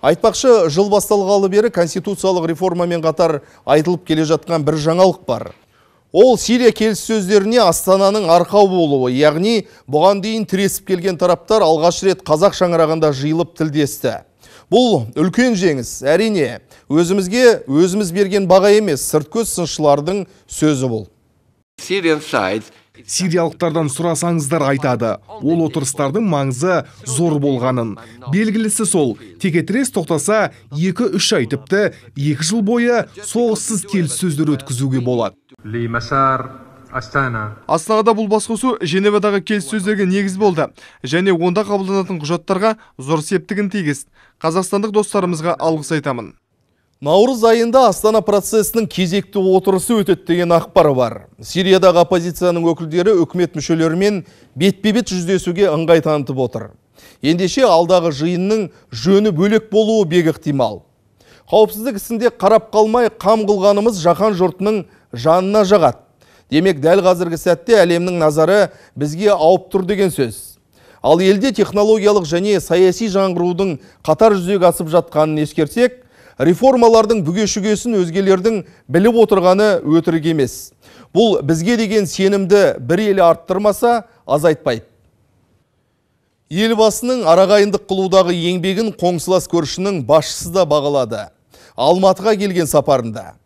Айтпақшы, жыл басталғалы бері конституциялық реформамен қатар айтылып келе жатқан бір жаңалық бар. Ол Сирия сөздеріне Астананың арқау болуы, яғни бұған дейін тіресіп келген тараптар алғаш рет қазақ шаңырағында жиылып тілдесті. Бұл үлкен жеңіс, әрине, өзімізге өзіміз берген баға емес, сырткөз сыншылардың сөзі бұл. Сириян side сириялықтардан сұрасаңыздар айтады ол отырыстардың маңызы зор болғанын белгілісі сол текетірес тоқтаса екі үш ай тіпті екі жыл бойы соғыссыз келіссөздер өткізуге болады астанада бұл басқосу женевадағы келіссөздерге негіз болды және онда қабылданатын құжаттарға зор септігін тигізді қазақстандық достарымызға алғыс айтамын Наурыз айында Астана процесінің кезекті отырысы өтеді деген ақпар бар. Сириядағы оппозицияның өкілдері үкімет мүшелерімен бетпе-бет жүздесуге ыңғай танытып отыр. Ендеше алдағы жиынның жөні бөлек болуы бек ықтимал. Қауіпсіздік ісінде қарап қалмай қам қылғанымыз жаһан жұртының жанына жағат. Демек дәл қазіргі сәтте әлемнің назары бізге ауып тұр деген сөз. Ал елде технологиялық және саяси жаңғырудың қатар жүзеге асып жатқанын ескерсек, реформалардың бүге-шүгесін өзгелердің біліп отырғаны өтірік емес бұл бізге деген сенімді бір елі арттырмаса азайтпайды елбасының арағайындық қылудағы еңбегін қоңсылас көршінің басшысы да бағалады алматыға келген сапарында